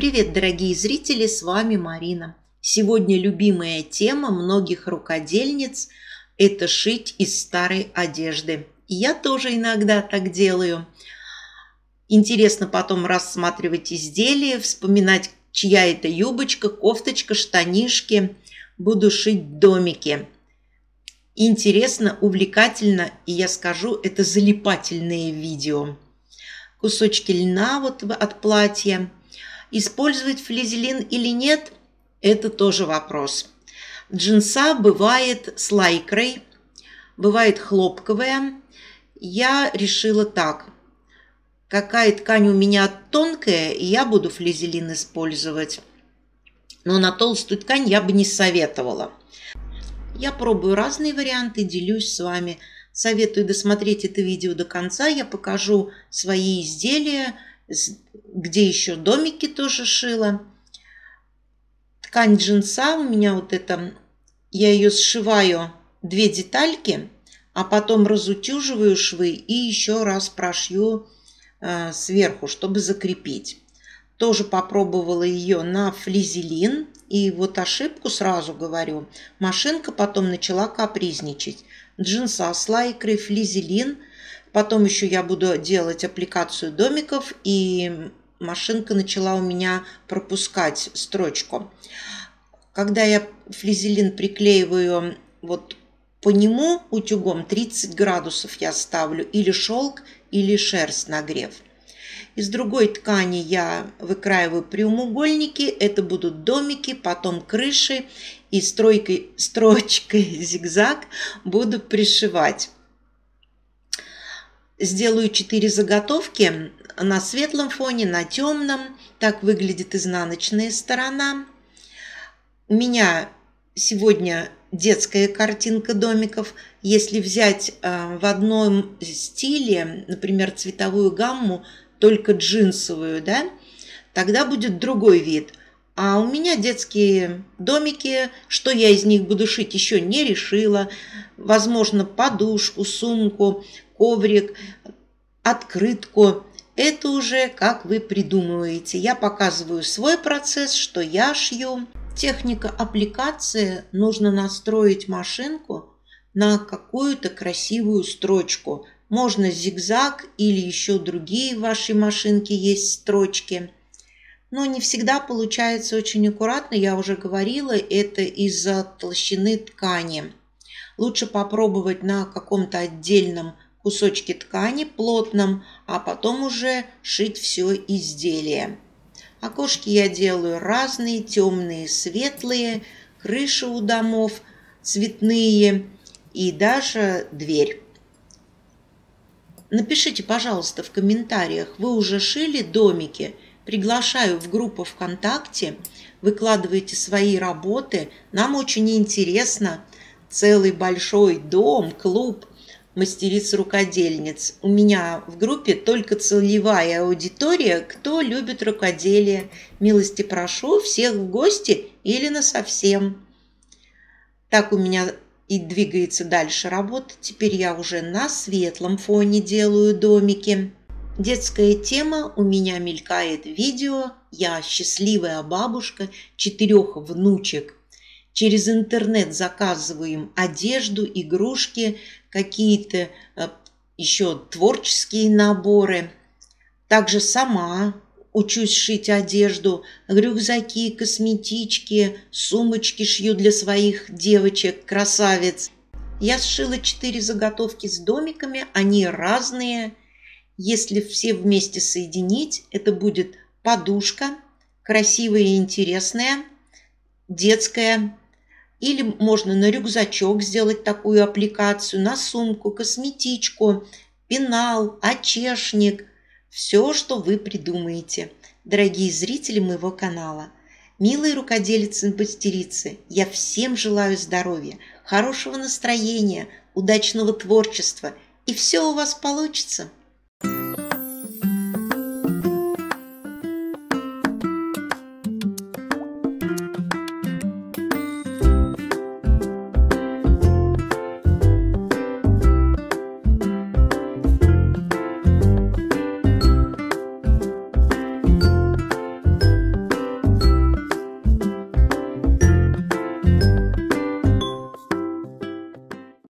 Привет, дорогие зрители, с вами Марина. Сегодня любимая тема многих рукодельниц – это шить из старой одежды. я тоже иногда так делаю. Интересно потом рассматривать изделия, вспоминать, чья это юбочка, кофточка, штанишки. Буду шить домики. Интересно, увлекательно, и я скажу, это залипательные видео. Кусочки льна вот от платья – Использовать флизелин или нет – это тоже вопрос. Джинса бывает с лайкрой, бывает хлопковая. Я решила так. Какая ткань у меня тонкая, я буду флизелин использовать. Но на толстую ткань я бы не советовала. Я пробую разные варианты, делюсь с вами. Советую досмотреть это видео до конца. Я покажу свои изделия – где еще домики тоже шила. Ткань джинса у меня вот это, я ее сшиваю две детальки, а потом разутюживаю швы и еще раз прошью э, сверху, чтобы закрепить. Тоже попробовала ее на флизелин. И вот ошибку сразу говорю. Машинка потом начала капризничать. Джинса с лайкрой, флизелин – Потом еще я буду делать аппликацию домиков, и машинка начала у меня пропускать строчку. Когда я флизелин приклеиваю вот по нему утюгом 30 градусов я ставлю или шелк, или шерсть нагрев. Из другой ткани я выкраиваю прямоугольники, это будут домики, потом крыши и стройкой, строчкой зигзаг буду пришивать. Сделаю 4 заготовки на светлом фоне, на темном. Так выглядит изнаночная сторона. У меня сегодня детская картинка домиков. Если взять э, в одном стиле, например, цветовую гамму, только джинсовую, да, тогда будет другой вид. А у меня детские домики, что я из них буду шить, еще не решила. Возможно, подушку, сумку, коврик, открытку. Это уже как вы придумываете. Я показываю свой процесс, что я шью. Техника аппликации нужно настроить машинку на какую-то красивую строчку. Можно зигзаг или еще другие в вашей машинке есть строчки но не всегда получается очень аккуратно, я уже говорила, это из-за толщины ткани. Лучше попробовать на каком-то отдельном кусочке ткани, плотном, а потом уже шить все изделие. Окошки я делаю разные, темные, светлые, крыши у домов, цветные и даже дверь. Напишите, пожалуйста, в комментариях, вы уже шили домики – Приглашаю в группу ВКонтакте, выкладывайте свои работы, нам очень интересно. Целый большой дом, клуб мастериц-рукодельниц. У меня в группе только целевая аудитория, кто любит рукоделие. Милости прошу всех в гости или на совсем. Так у меня и двигается дальше работа. Теперь я уже на светлом фоне делаю домики. Детская тема у меня мелькает видео «Я счастливая бабушка четырех внучек». Через интернет заказываем одежду, игрушки, какие-то э, еще творческие наборы. Также сама учусь шить одежду, рюкзаки, косметички, сумочки шью для своих девочек Красавец. Я сшила четыре заготовки с домиками, они разные, если все вместе соединить, это будет подушка, красивая и интересная, детская. Или можно на рюкзачок сделать такую аппликацию, на сумку, косметичку, пенал, очешник. Все, что вы придумаете, дорогие зрители моего канала. Милые рукоделицы и мастерицы, я всем желаю здоровья, хорошего настроения, удачного творчества, и все у вас получится.